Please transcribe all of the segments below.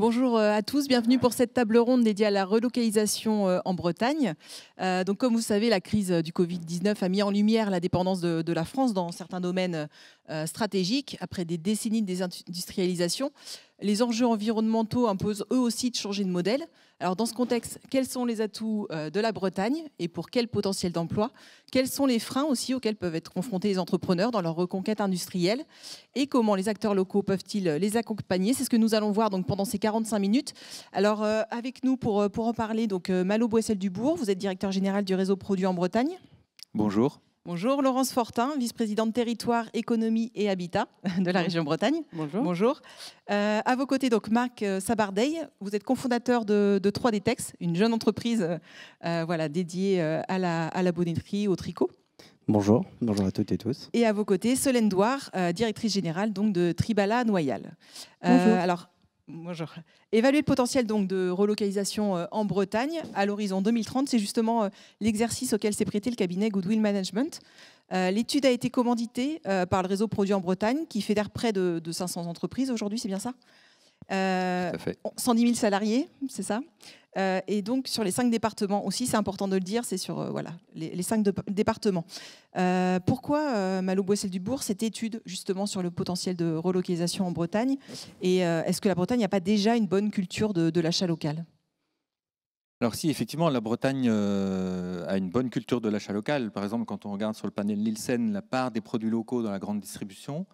Bonjour euh, à tous, bienvenue pour cette table ronde dédiée à la relocalisation euh, en Bretagne. Euh, donc, comme vous savez, la crise du Covid-19 a mis en lumière la dépendance de, la France dans certains domaines stratégiques. Après des décennies de désindustrialisation, les enjeux environnementaux imposent eux aussi de changer de modèle. Alors dans ce contexte, quels sont les atouts euh, de la Bretagne et pour quel potentiel d'emploi Quels sont les freins aussi auxquels peuvent être confrontés les entrepreneurs dans leur reconquête industrielle Et comment les acteurs locaux peuvent-ils euh, les accompagner C'est ce que nous allons voir donc pendant ces 45 minutes. Alors euh, avec nous pour, en parler, donc Malo Boissel-Dubourg, vous êtes directeur général du réseau Produits en Bretagne. Bonjour. Bonjour, Laurence Fortin, vice-présidente territoire, économie et habitat de la région Bretagne. Bonjour. Bonjour. Euh, à vos côtés, donc Marc euh, Sabardeil, vous êtes cofondateur de, 3D Tex, une jeune entreprise euh, voilà, dédiée à la, à la au tricot. Bonjour, bonjour à toutes et tous. Et à vos côtés, Solène Douard, directrice générale donc de Tribala Noyal. Euh, alors, Bonjour. Évaluer le potentiel donc de relocalisation euh, en Bretagne à l'horizon 2030, c'est justement euh, l'exercice auquel s'est prêté le cabinet Goodwill Management. Euh, l'étude a été commanditée par le réseau produit en Bretagne, qui fédère près de, 500 entreprises aujourd'hui, c'est bien ça 110 euh, 000 salariés, c'est ça. Euh, et donc sur les cinq départements aussi, c'est important de le dire, c'est sur euh, voilà les, cinq départements. pourquoi Malo Boissel Dubourg cette étude justement sur le potentiel de relocalisation en Bretagne Et est-ce que la Bretagne n'a pas déjà une bonne culture de, l'achat local alors si, effectivement, la Bretagne a une bonne culture de l'achat local. Par exemple, quand on regarde sur le panel Nielsen la part des produits locaux dans la grande distribution,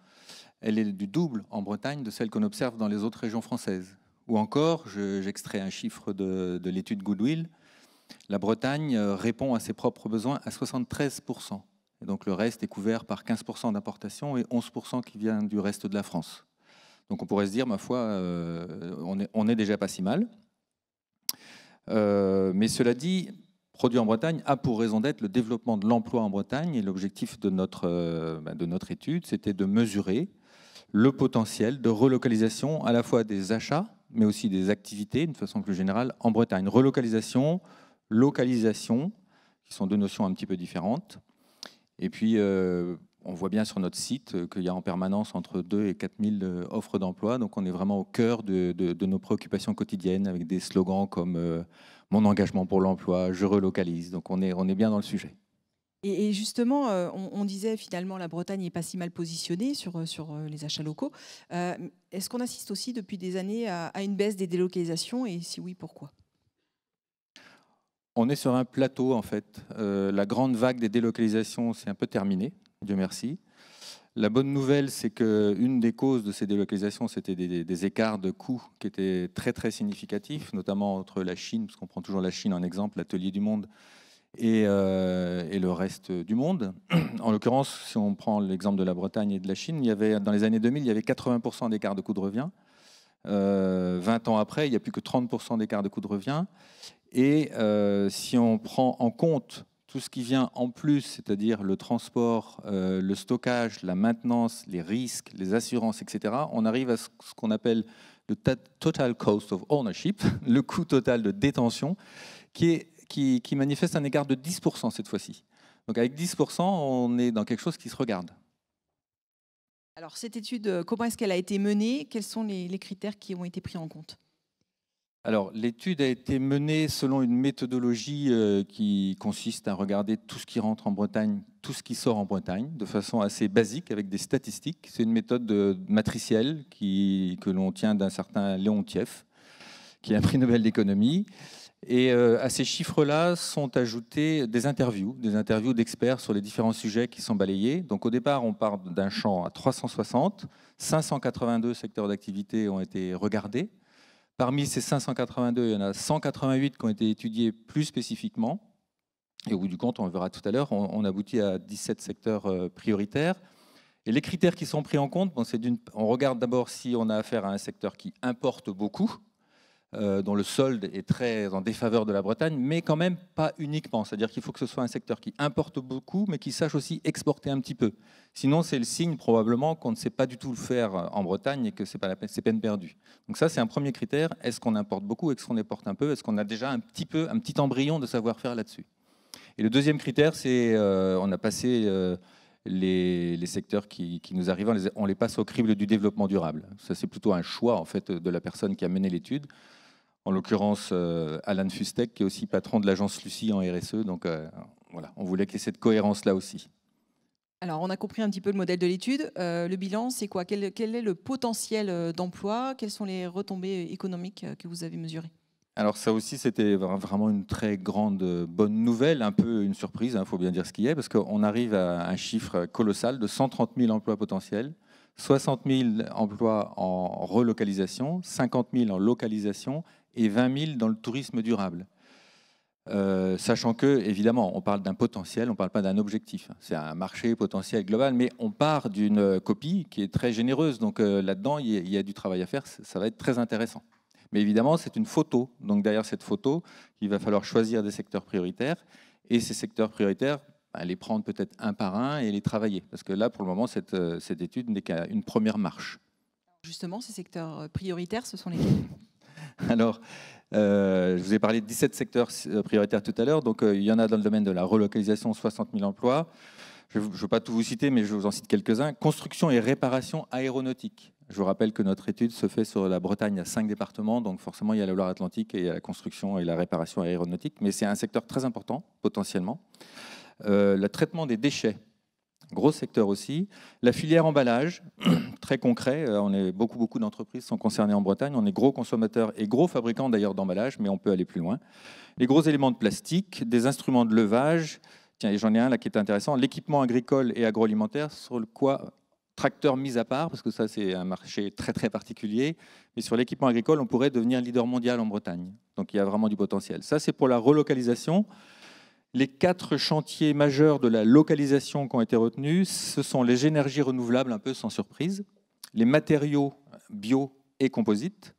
elle est du double en Bretagne de celle qu'on observe dans les autres régions françaises. Ou encore, j'extrais un chiffre de, l'étude Goodwill, la Bretagne euh, répond à ses propres besoins à 73%. Et donc le reste est couvert par 15% d'importation et 11% qui vient du reste de la France. Donc on pourrait se dire, ma foi, euh, on, est, déjà pas si mal. Euh, mais cela dit, Produit en Bretagne a pour raison d'être le développement de l'emploi en Bretagne. Et l'objectif de notre, bah, de notre étude, c'était de mesurer le potentiel de relocalisation à la fois des achats, mais aussi des activités, d'une façon plus générale, en Bretagne. Relocalisation, localisation, qui sont deux notions un petit peu différentes. Et puis, euh, on voit bien sur notre site qu'il y a en permanence entre 2 et 4 000 euh, offres d'emploi. Donc, on est vraiment au cœur de, nos préoccupations quotidiennes avec des slogans comme euh, Mon engagement pour l'emploi, je relocalise. Donc, on est bien dans le sujet. Et, justement, euh, on, disait finalement la Bretagne n'est pas si mal positionnée sur, euh, sur euh, les achats locaux. Est-ce qu'on assiste aussi depuis des années à, une baisse des délocalisations et si oui, pourquoi On est sur un plateau en fait. la grande vague des délocalisations, c'est un peu terminé, Dieu merci. La bonne nouvelle, c'est qu'une des causes de ces délocalisations, c'était des, des, écarts de coûts qui étaient très très significatifs, notamment entre la Chine, parce qu'on prend toujours la Chine en exemple, l'atelier du monde, euh, et, le reste du monde. En l'occurrence, si on prend l'exemple de la Bretagne et de la Chine, il y avait, dans les années 2000, il y avait 80% d'écart de coût de revient. 20 euh, ans après, il n'y a plus que 30% d'écart de coût de revient. Et euh, si on prend en compte tout ce qui vient en plus, c'est-à-dire le transport, le stockage, la maintenance, les risques, les assurances, etc., on arrive à ce qu'on appelle le total cost of ownership, le coût total de détention, qui est qui, manifeste un écart de 10% cette fois-ci. Donc avec 10%, on est dans quelque chose qui se regarde. Alors cette étude, euh, comment est-ce qu'elle a été menée Quels sont les, critères qui ont été pris en compte alors, l'étude a été menée selon une méthodologie euh, qui consiste à regarder tout ce qui rentre en Bretagne, tout ce qui sort en Bretagne, de façon assez basique, avec des statistiques. C'est une méthode euh, matricielle qui, que l'on tient d'un certain Léon Thief, qui est un prix Nobel d'économie, et euh, à ces chiffres-là sont ajoutés des interviews, des interviews d'experts sur les différents sujets qui sont balayés. Donc au départ, on part d'un champ à 360, 582 secteurs d'activité ont été regardés. Parmi ces 582, il y en a 188 qui ont été étudiés plus spécifiquement. Et au bout du compte, on le verra tout à l'heure, on, aboutit à 17 secteurs euh, prioritaires. Et les critères qui sont pris en compte, bon, on regarde d'abord si on a affaire à un secteur qui importe beaucoup, euh, dont le solde est très en défaveur de la Bretagne, mais quand même pas uniquement. C'est-à-dire qu'il faut que ce soit un secteur qui importe beaucoup, mais qui sache aussi exporter un petit peu. Sinon, c'est le signe probablement qu'on ne sait pas du tout le faire en Bretagne et que c'est pas peine, peine perdue. Donc ça, c'est un premier critère. Est-ce qu'on importe beaucoup Est-ce qu'on exporte un peu Est-ce qu'on a déjà un petit peu, un petit embryon de savoir-faire là-dessus Et le deuxième critère, c'est qu'on euh, on a passé euh, les, les, secteurs qui, qui, nous arrivent, on les, on les passe au crible du développement durable. Ça, c'est plutôt un choix en fait de la personne qui a mené l'étude en l'occurrence euh, Alan Fustek, qui est aussi patron de l'agence Lucie en RSE. Donc euh, voilà, on voulait qu'il y ait cette cohérence-là aussi. Alors, on a compris un petit peu le modèle de l'étude. Euh, le bilan, c'est quoi quel, est le potentiel d'emploi Quelles sont les retombées économiques que vous avez mesurées Alors, ça aussi, c'était vraiment une très grande bonne nouvelle, un peu une surprise, il hein, faut bien dire ce qu'il y a, parce qu'on arrive à un chiffre colossal de 130 000 emplois potentiels, 60 000 emplois en relocalisation, 50 000 en localisation et 20 000 dans le tourisme durable. Euh, sachant que, évidemment, on parle d'un potentiel, on ne parle pas d'un objectif. C'est un marché potentiel global, mais on part d'une copie qui est très généreuse. Donc euh, là-dedans, il y, a du travail à faire. Ça va être très intéressant. Mais évidemment, c'est une photo. Donc derrière cette photo, il va falloir choisir des secteurs prioritaires. Et ces secteurs prioritaires, bah, les prendre peut-être un par un et les travailler. Parce que là, pour le moment, cette, euh, cette étude n'est qu'à une première marche. Justement, ces secteurs prioritaires, ce sont les... Alors, euh, je vous ai parlé de 17 secteurs euh, prioritaires tout à l'heure. Donc, euh, il y en a dans le domaine de la relocalisation, 60 000 emplois. Je ne veux pas tout vous citer, mais je vous en cite quelques-uns. Construction et réparation aéronautique. Je vous rappelle que notre étude se fait sur la Bretagne à cinq départements, donc forcément il y a la Loire-Atlantique et il y a la construction et la réparation aéronautique, mais c'est un secteur très important potentiellement. le traitement des déchets, Gros secteur aussi. La filière emballage, très concret, euh, on est beaucoup, beaucoup d'entreprises sont concernées en Bretagne. On est gros consommateurs et gros fabricants d'ailleurs d'emballage, mais on peut aller plus loin. Les gros éléments de plastique, des instruments de levage. Tiens, j'en ai un là qui est intéressant. L'équipement agricole et agroalimentaire, sur le quoi tracteur mis à part, parce que ça c'est un marché très très particulier, mais sur l'équipement agricole, on pourrait devenir leader mondial en Bretagne. Donc il y a vraiment du potentiel. Ça c'est pour la relocalisation. Les quatre chantiers majeurs de la localisation qui ont été retenus, ce sont les énergies renouvelables, un peu sans surprise, les matériaux bio et composites,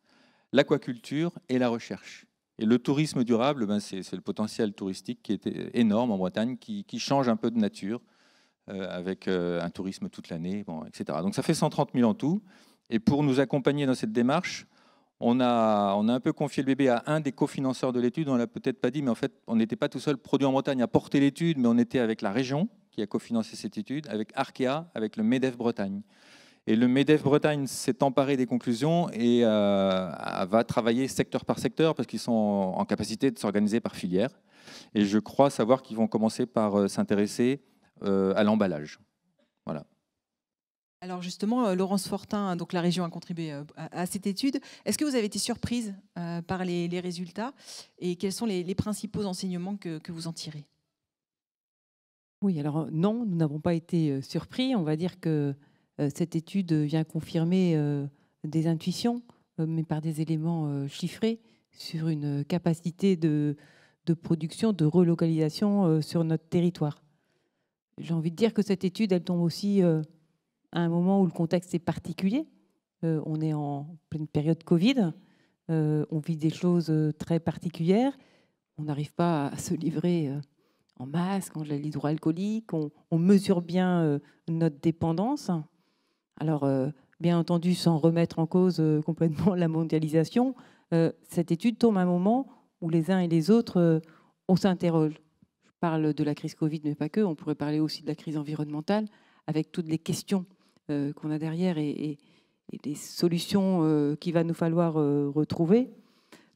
l'aquaculture et la recherche. Et le tourisme durable, ben c'est le potentiel touristique qui est énorme en Bretagne, qui, change un peu de nature euh, avec euh, un tourisme toute l'année, etc. Donc ça fait 130 000 en tout. Et pour nous accompagner dans cette démarche, on a, on a un peu confié le bébé à un des cofinanceurs de l'étude. On ne l'a peut-être pas dit, mais en fait, on n'était pas tout seul produit en Bretagne à porter l'étude, mais on était avec la région qui a cofinancé cette étude, avec Arkea, avec le MEDEF Bretagne. Et le MEDEF Bretagne s'est emparé des conclusions et euh, va travailler secteur par secteur parce qu'ils sont en capacité de s'organiser par filière. Et je crois savoir qu'ils vont commencer par euh, s'intéresser euh, à l'emballage. Voilà. Alors justement, euh, Laurence Fortin, donc la région a contribué euh, à, cette étude. Est-ce que vous avez été surprise euh, par les, résultats et quels sont les, principaux enseignements que, vous en tirez Oui, alors non, nous n'avons pas été surpris. On va dire que cette étude vient confirmer des intuitions, mais par des éléments chiffrés sur une capacité de, de production, de relocalisation sur notre territoire. J'ai envie de dire que cette étude, elle tombe aussi à un moment où le contexte est particulier. Euh, on est en pleine période Covid, euh, on vit des choses euh, très particulières, on n'arrive pas à se livrer en masque, en gel hydroalcoolique, on, on mesure bien notre dépendance. Alors, bien entendu, sans remettre en cause complètement la mondialisation, cette étude tombe à un moment où les uns et les autres, on s'interroge. Je parle de la crise Covid, mais pas que, on pourrait parler aussi de la crise environnementale, avec toutes les questions euh, qu'on a derrière et, et, les solutions euh, qu'il va nous falloir euh, retrouver.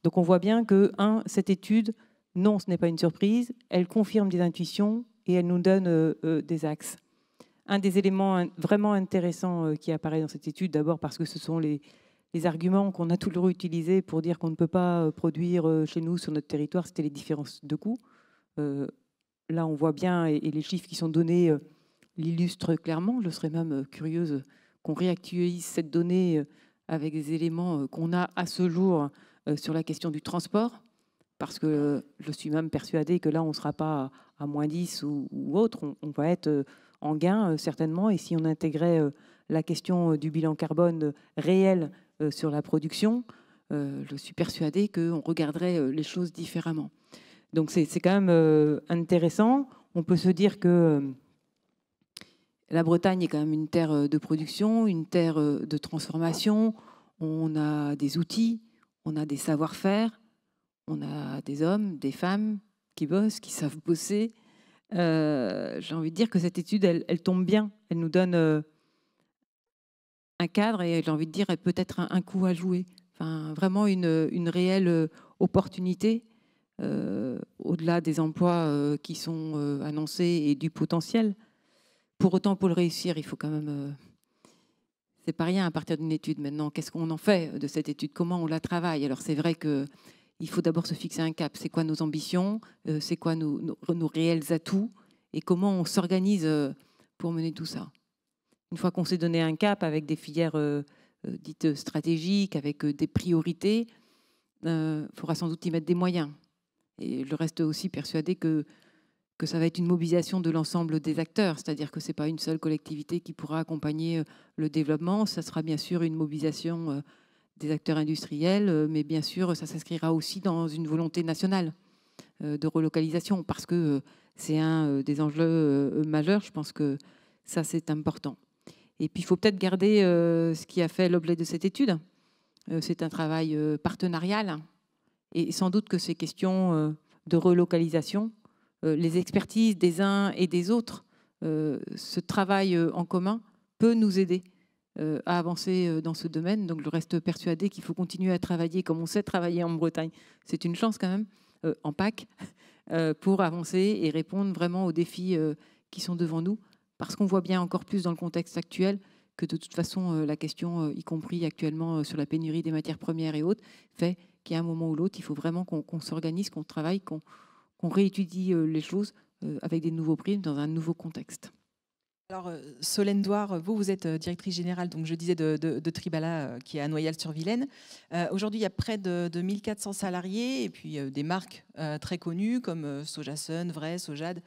Donc on voit bien que, un, cette étude, non, ce n'est pas une surprise, elle confirme des intuitions et elle nous donne des axes. Un des éléments vraiment intéressants qui apparaît dans cette étude, d'abord parce que ce sont les, arguments qu'on a toujours utilisés pour dire qu'on ne peut pas produire chez nous, sur notre territoire, c'était les différences de coûts. là, on voit bien, et, les chiffres qui sont donnés l'illustre clairement. Je serais même euh, curieuse qu'on réactualise cette donnée euh, avec des éléments euh, qu'on a à ce jour sur la question du transport, parce que je suis même persuadée que là, on ne sera pas à moins 10 ou, autre, on, on, va être en gain certainement, et si on intégrait la question du bilan carbone réel sur la production, je suis persuadée qu'on regarderait les choses différemment. Donc c'est quand même intéressant. On peut se dire que la Bretagne est quand même une terre euh, de production, une terre euh, de transformation. On a des outils, on a des savoir-faire, on a des hommes, des femmes qui bossent, qui savent bosser. Euh, j'ai envie de dire que cette étude, elle, tombe bien. Elle nous donne un cadre et j'ai envie de dire peut-être un, coup à jouer. Enfin, vraiment une, réelle opportunité au-delà des emplois qui sont annoncés et du potentiel. Pour autant, pour le réussir, il faut quand même... Euh, c'est pas rien à partir d'une étude maintenant. Qu'est-ce qu'on en fait de cette étude Comment on la travaille Alors c'est vrai que il faut d'abord se fixer un cap. C'est quoi nos ambitions euh, C'est quoi nos, réels atouts Et comment on s'organise euh, pour mener tout ça Une fois qu'on s'est donné un cap avec des filières dites stratégiques, avec des priorités, il faudra sans doute y mettre des moyens. Et je reste aussi persuadé que que ça va être une mobilisation de l'ensemble des acteurs, c'est-à-dire que ce n'est pas une seule collectivité qui pourra accompagner euh, le développement, ça sera bien sûr une mobilisation euh, des acteurs industriels, euh, mais bien sûr, ça s'inscrira aussi dans une volonté nationale de relocalisation, parce que c'est un des enjeux majeurs, je pense que ça c'est important. Et puis il faut peut-être garder ce qui a fait l'objet de cette étude, c'est un travail partenarial, et sans doute que ces questions de relocalisation, euh, les expertises des uns et des autres, euh, ce travail euh, en commun peut nous aider à avancer dans ce domaine. Donc je reste persuadée qu'il faut continuer à travailler comme on sait travailler en Bretagne. C'est une chance quand même, en PAC, pour avancer et répondre vraiment aux défis qui sont devant nous, parce qu'on voit bien encore plus dans le contexte actuel que de toute façon, la question, y compris actuellement sur la pénurie des matières premières et autres, fait qu'à un moment ou l'autre, il faut vraiment qu'on s'organise, qu'on travaille, qu'on qu'on réétudie euh, les choses euh, avec des nouveaux prix dans un nouveau contexte. Alors, euh, Solène Douard, vous, vous êtes directrice générale, donc je disais, de, Tribala, qui est à Noyal-sur-Vilaine. Aujourd'hui, il y a près de, 1 1400 salariés et puis des marques très connues comme Sojasun, Vrai, Sojade,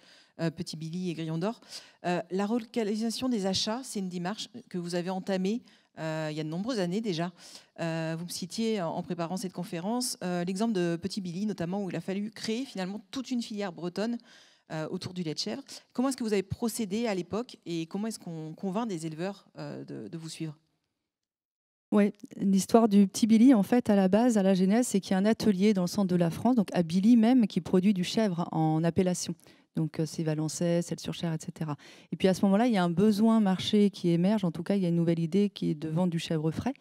Petit Billy et Grillon d'Or. la relocalisation des achats, c'est une démarche que vous avez entamée euh, il y a de nombreuses années déjà. Euh, vous me citiez en préparant cette conférence euh, l'exemple de Petit Billy, notamment où il a fallu créer finalement toute une filière bretonne autour du lait de chèvre. Comment est-ce que vous avez procédé à l'époque et comment est-ce qu'on convainc des éleveurs de vous suivre oui, l'histoire du petit Billy, en fait, à la base, à la genèse, c'est qu'il y a un atelier dans le centre de la France, donc à Billy même, qui produit du chèvre en appellation. Donc euh, c'est Valençay, celle sur Cher, etc. Et puis à ce moment-là, il y a un besoin marché qui émerge. En tout cas, il y a une nouvelle idée qui est de vendre du chèvre frais.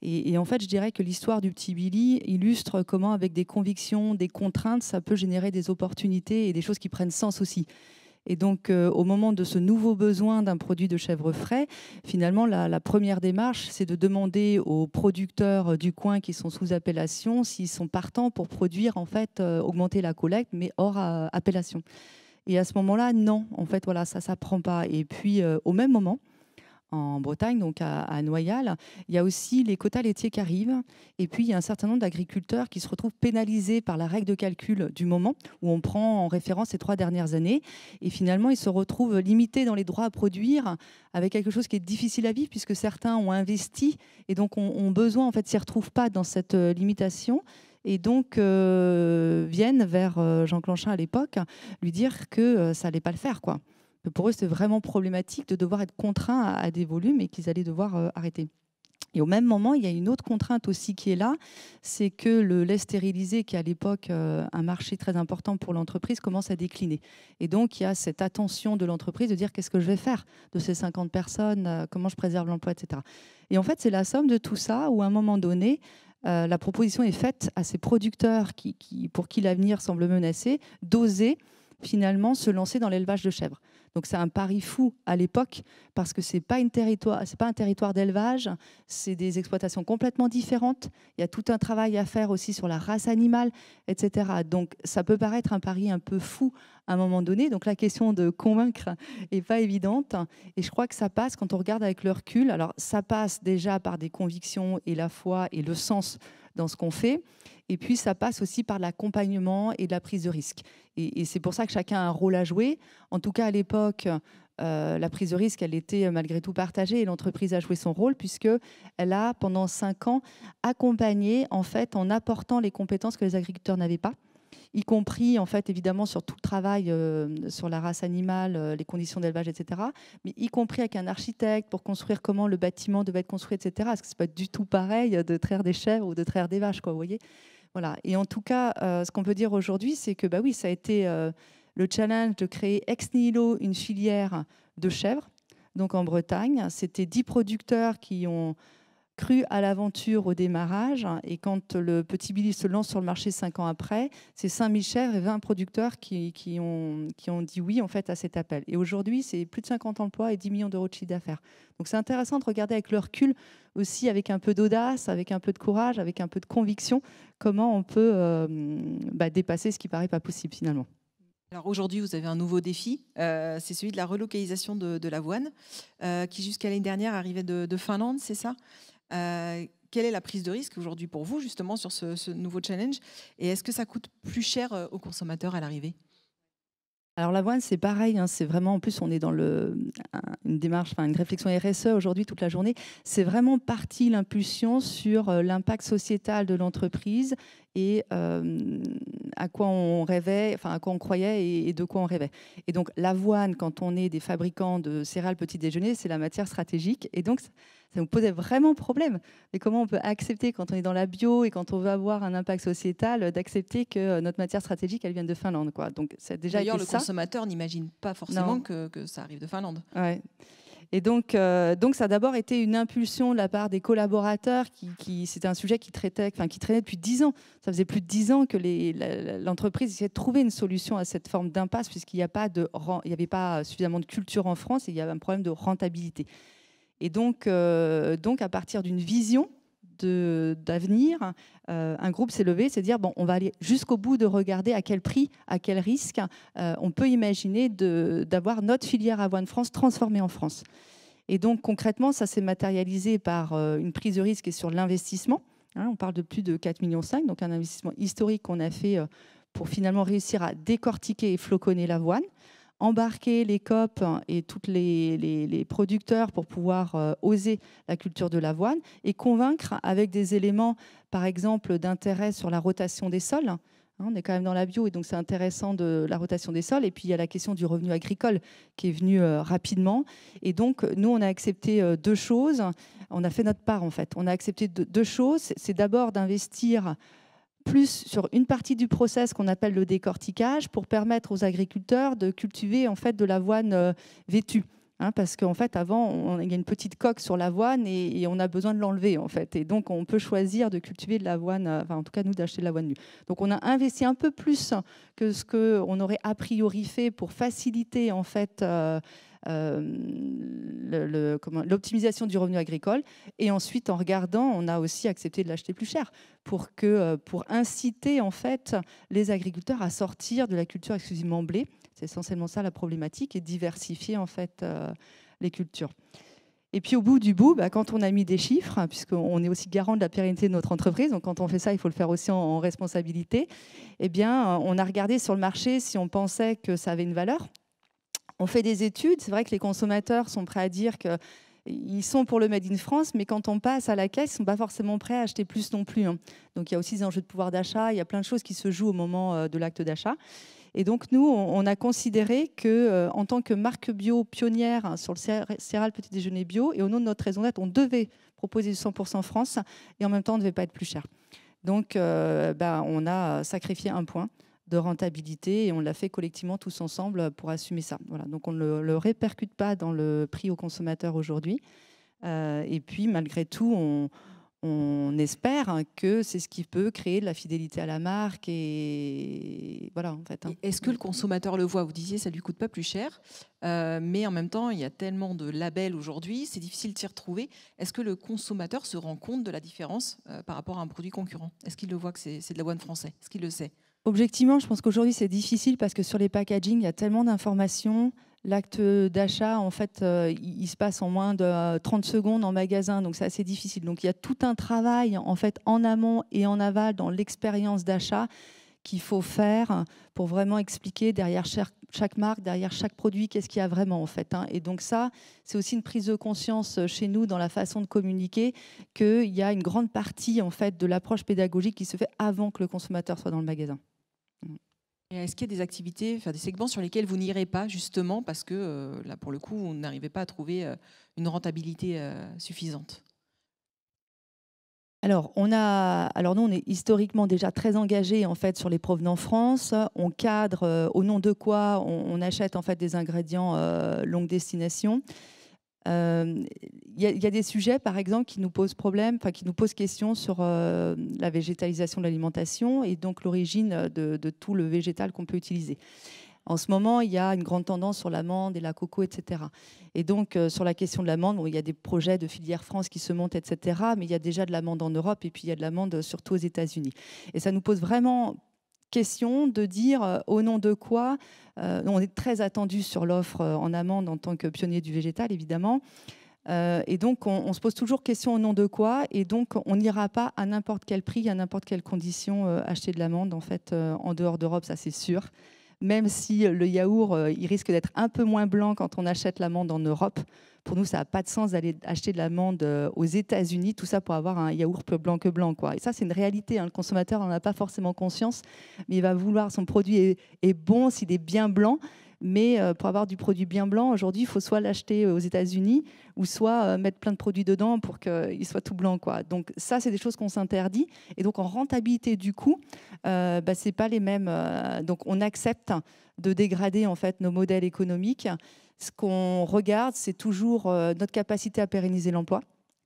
Et, et en fait, je dirais que l'histoire du petit Billy illustre comment, avec des convictions, des contraintes, ça peut générer des opportunités et des choses qui prennent sens aussi. Et donc, euh, au moment de ce nouveau besoin d'un produit de chèvre frais, finalement, la, première démarche, c'est de demander aux producteurs euh, du coin qui sont sous appellation s'ils sont partants pour produire, en fait, euh, augmenter la collecte, mais hors appellation. Et à ce moment-là, non, en fait, voilà, ça ne s'apprend pas. Et puis, au même moment, en Bretagne, donc à, à, Noyal. Il y a aussi les quotas laitiers qui arrivent. Et puis, il y a un certain nombre d'agriculteurs qui se retrouvent pénalisés par la règle de calcul du moment, où on prend en référence ces trois dernières années. Et finalement, ils se retrouvent limités dans les droits à produire avec quelque chose qui est difficile à vivre, puisque certains ont investi et donc ont, besoin, en fait, s'y retrouvent pas dans cette euh, limitation et donc euh, viennent vers euh, Jean Clanchin à l'époque lui dire que ça n'allait pas le faire. quoi pour eux, c'est vraiment problématique de devoir être contraint à, des volumes et qu'ils allaient devoir euh, arrêter. Et au même moment, il y a une autre contrainte aussi qui est là, c'est que le lait stérilisé, qui est à l'époque euh, un marché très important pour l'entreprise, commence à décliner. Et donc, il y a cette attention de l'entreprise de dire qu'est-ce que je vais faire de ces 50 personnes, euh, comment je préserve l'emploi, etc. Et en fait, c'est la somme de tout ça où, à un moment donné, la proposition est faite à ces producteurs qui, qui, pour qui l'avenir semble menacé d'oser finalement se lancer dans l'élevage de chèvres. Donc c'est un pari fou à l'époque parce que c'est pas pas un territoire d'élevage, c'est des exploitations complètement différentes. Il y a tout un travail à faire aussi sur la race animale, etc. Donc ça peut paraître un pari un peu fou à un moment donné. Donc la question de convaincre est pas évidente. Et je crois que ça passe quand on regarde avec le recul. Alors ça passe déjà par des convictions et la foi et le sens dans ce qu'on fait. Et puis, ça passe aussi par l'accompagnement et la prise de risque. Et, c'est pour ça que chacun a un rôle à jouer. En tout cas, à l'époque, euh, la prise de risque, elle était euh, malgré tout partagée et l'entreprise a joué son rôle puisque elle a pendant cinq ans accompagné en fait en apportant les compétences que les agriculteurs n'avaient pas y compris en fait évidemment sur tout le travail euh, sur la race animale, euh, les conditions d'élevage, etc. Mais y compris avec un architecte pour construire comment le bâtiment devait être construit, etc. Parce que c'est pas du tout pareil de traire des chèvres ou de traire des vaches, quoi. Vous voyez. Voilà. Et en tout cas, euh, ce qu'on peut dire aujourd'hui, c'est que bah oui, ça a été le challenge de créer ex nihilo une filière de chèvres. Donc en Bretagne, c'était dix producteurs qui ont cru à l'aventure au démarrage. Hein, et quand le petit Billy se lance sur le marché cinq ans après, c'est 5000 chèvres et 20 producteurs qui, ont, qui ont dit oui en fait à cet appel. Et aujourd'hui, c'est plus de 50 emplois et 10 millions d'euros de chiffre d'affaires. Donc c'est intéressant de regarder avec le recul aussi, avec un peu d'audace, avec un peu de courage, avec un peu de conviction, comment on peut euh, bah, dépasser ce qui paraît pas possible finalement. Alors aujourd'hui, vous avez un nouveau défi, euh, c'est celui de la relocalisation de, l'avoine, euh, qui jusqu'à l'année dernière arrivait de, de Finlande, c'est ça euh, quelle est la prise de risque aujourd'hui pour vous, justement, sur ce, nouveau challenge Et est-ce que ça coûte plus cher euh, aux consommateurs à l'arrivée alors l'avoine, c'est pareil, hein, c'est vraiment, en plus on est dans le, une démarche, enfin, une réflexion RSE aujourd'hui toute la journée, c'est vraiment partie l'impulsion sur euh, l'impact sociétal de l'entreprise et euh, à quoi on rêvait, enfin à quoi on croyait et, de quoi on rêvait. Et donc l'avoine, quand on est des fabricants de céréales petit déjeuner, c'est la matière stratégique. Et donc ça nous posait vraiment problème. Mais comment on peut accepter, quand on est dans la bio et quand on veut avoir un impact sociétal, d'accepter que euh, notre matière stratégique, elle vient de Finlande quoi. Donc, ça déjà D'ailleurs, le consommateur n'imagine pas forcément que, ça arrive de Finlande. Ouais. Et donc, euh, donc ça a d'abord été une impulsion de la part des collaborateurs, qui, c'était un sujet qui, traînait depuis dix ans. Ça faisait plus de dix ans que l'entreprise essayait de trouver une solution à cette forme d'impasse, puisqu'il n'y avait pas suffisamment de culture en France et il y avait un problème de rentabilité. Et donc, euh, donc à partir d'une vision, d'avenir, euh, un groupe s'est levé, c'est dire ah, bon, on va aller jusqu'au bout de regarder à quel prix, à quel risque euh, on peut imaginer d'avoir notre filière avoine France transformée en France. Et donc concrètement, ça s'est matérialisé par euh, une prise de risque sur l'investissement. Hein, on parle de plus de 4,5 millions, donc un investissement historique qu'on a fait pour finalement réussir à décortiquer et floconner l'avoine embarquer les COP et tous les, producteurs pour pouvoir euh, oser la culture de l'avoine et convaincre avec des éléments, par exemple, d'intérêt sur la rotation des sols. Hein, on est quand même dans la bio et donc c'est intéressant de la rotation des sols. Et puis il y a la question du revenu agricole qui est venue euh, rapidement. Et donc nous, on a accepté euh, deux choses. On a fait notre part en fait. On a accepté deux choses. C'est d'abord d'investir plus sur une partie du process qu'on appelle le décortiquage pour permettre aux agriculteurs de cultiver en fait de l'avoine euh, vêtue. Hein, parce qu'en fait, avant, on, il y a une petite coque sur l'avoine et, on a besoin de l'enlever, en fait. Et donc, on peut choisir de cultiver de l'avoine, euh, enfin, en tout cas, nous, d'acheter de l'avoine nue. Donc, on a investi un peu plus que ce qu'on aurait a priori fait pour faciliter, en fait, euh, euh, l'optimisation du revenu agricole. Et ensuite, en regardant, on a aussi accepté de l'acheter plus cher pour, que, euh, pour inciter en fait les agriculteurs à sortir de la culture exclusivement blé. C'est essentiellement ça la problématique et diversifier en fait euh, les cultures. Et puis au bout du bout, bah, quand on a mis des chiffres, hein, puisqu'on est aussi garant de la pérennité de notre entreprise, donc quand on fait ça, il faut le faire aussi en, responsabilité, et eh bien, on a regardé sur le marché si on pensait que ça avait une valeur. On fait des études, c'est vrai que les consommateurs sont prêts à dire que ils sont pour le Made in France, mais quand on passe à la caisse, ils ne sont pas forcément prêts à acheter plus non plus. Hein. Donc il y a aussi des enjeux de pouvoir d'achat, il y a plein de choses qui se jouent au moment euh, de l'acte d'achat. Et donc nous, on a considéré que, euh, en tant que marque bio pionnière hein, sur le céréal petit déjeuner bio, et au nom de notre raison d'être, on devait proposer du 100% France, et en même temps, on ne devait pas être plus cher. Donc euh, bah, on a sacrifié un point de rentabilité et on l'a fait collectivement tous ensemble pour assumer ça. Voilà. Donc on ne le, répercute pas dans le prix au consommateur aujourd'hui. Euh, et puis malgré tout, on, on espère que c'est ce qui peut créer de la fidélité à la marque et voilà en fait. Hein. Est-ce que le consommateur le voit Vous disiez ça lui coûte pas plus cher, euh, mais en même temps il y a tellement de labels aujourd'hui, c'est difficile de s'y retrouver. Est-ce que le consommateur se rend compte de la différence euh, par rapport à un produit concurrent Est-ce qu'il le voit que c'est de la bonne français Est-ce qu'il le sait Objectivement, je pense qu'aujourd'hui c'est difficile parce que sur les packaging, il y a tellement d'informations. L'acte d'achat, en fait, euh, il se passe en moins de 30 euh, secondes en magasin, donc c'est assez difficile. Donc il y a tout un travail en fait en amont et en aval dans l'expérience d'achat qu'il faut faire pour vraiment expliquer derrière chaque, marque, derrière chaque produit, qu'est-ce qu'il y a vraiment en fait. Hein. Et donc ça, c'est aussi une prise de conscience euh, chez nous dans la façon de communiquer qu'il y a une grande partie en fait de l'approche pédagogique qui se fait avant que le consommateur soit dans le magasin. Est-ce qu'il y a des activités, des segments sur lesquels vous n'irez pas justement parce que euh, là, pour le coup, on n'arrivait pas à trouver euh, une rentabilité euh, suffisante alors, on a, alors nous, on est historiquement déjà très engagé en fait sur les provenants France. On cadre au nom de quoi on, achète en fait des ingrédients longue destination. Il euh, y, a des sujets, par exemple, qui nous posent problème, enfin qui nous posent question sur euh, la végétalisation de l'alimentation et donc l'origine euh, de, tout le végétal qu'on peut utiliser. En ce moment, il y a une grande tendance sur l'amande et la coco, etc. Et donc, sur la question de l'amande, il y a des projets de filière France qui se montent, etc. Mais il y a déjà de l'amande en Europe et puis il y a de l'amande surtout aux États-Unis. Et ça nous pose vraiment question de dire euh, au nom de quoi, euh, on est très attendu sur l'offre euh, en amende en tant que pionnier du végétal, évidemment. et donc, on, se pose toujours question au nom de quoi, et donc on n'ira pas à n'importe quel prix, à n'importe quelle condition acheter de l'amende. en fait, en dehors d'Europe, ça c'est sûr même si le yaourt, euh, il risque d'être un peu moins blanc quand on achète l'amande en Europe. Pour nous, ça n'a pas de sens d'aller acheter de l'amande euh, aux États-Unis, tout ça pour avoir un yaourt peu blanc que blanc. Quoi. Et ça, c'est une réalité. Hein. Le consommateur n'en a pas forcément conscience, mais il va vouloir son produit est, est bon s'il est bien blanc. Mais euh, pour avoir du produit bien blanc, aujourd'hui, il faut soit l'acheter euh, aux États-Unis ou soit euh, mettre plein de produits dedans pour qu'il soit tout blanc. Donc ça, c'est des choses qu'on s'interdit. Et donc en rentabilité du coup, ce bah, c'est pas les mêmes. donc on accepte de dégrader en fait nos modèles économiques. Ce qu'on regarde, c'est toujours notre capacité à pérenniser l'emploi.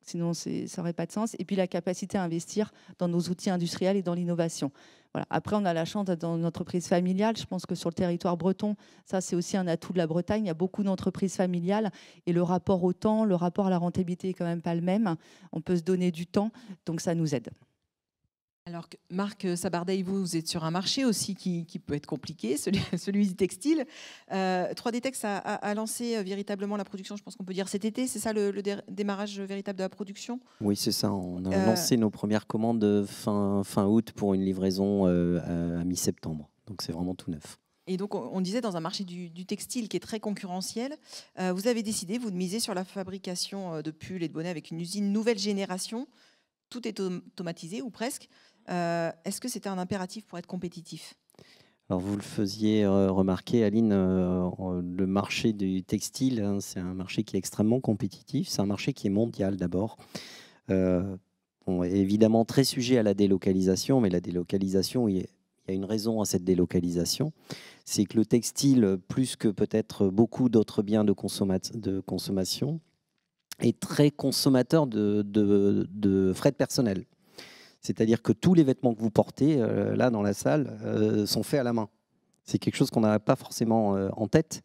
Sinon, ça n'aurait pas de sens. Et puis la capacité à investir dans nos outils industriels et dans l'innovation. Voilà. Après, on a la chance d'être dans une entreprise familiale. Je pense que sur le territoire breton, ça, c'est aussi un atout de la Bretagne. Il y a beaucoup d'entreprises familiales et le rapport au temps, le rapport à la rentabilité est quand même pas le même. On peut se donner du temps, donc ça nous aide. Alors, Marc Sabardeil, vous, êtes sur un marché aussi qui, peut être compliqué, celui, du textile. 3D euh, Tex a, lancé euh, véritablement la production, je pense qu'on peut dire cet été, c'est ça le, démarrage véritable de la production Oui, c'est ça. On a euh, lancé nos premières commandes fin, fin août pour une livraison à, mi-septembre. Donc, c'est vraiment tout neuf. Et donc, on disait dans un marché du, textile qui est très concurrentiel, vous avez décidé, vous, de miser sur la fabrication de pulls et de bonnets avec une usine nouvelle génération. Tout est automatisé, ou presque. Euh, est-ce que c'était un impératif pour être compétitif alors vous le faisiez euh, remarquer, Aline, euh, le marché du textile, hein, c'est un marché qui est extrêmement compétitif, c'est un marché qui est mondial d'abord. évidemment très sujet à la délocalisation, mais la délocalisation, il y a une raison à cette délocalisation, c'est que le textile, plus que peut-être beaucoup d'autres biens de, de, consommation, est très consommateur de frais de personnel. C'est-à-dire que tous les vêtements que vous portez, euh, là, dans la salle, euh, sont faits à la main. C'est quelque chose qu'on n'a pas forcément euh, en tête.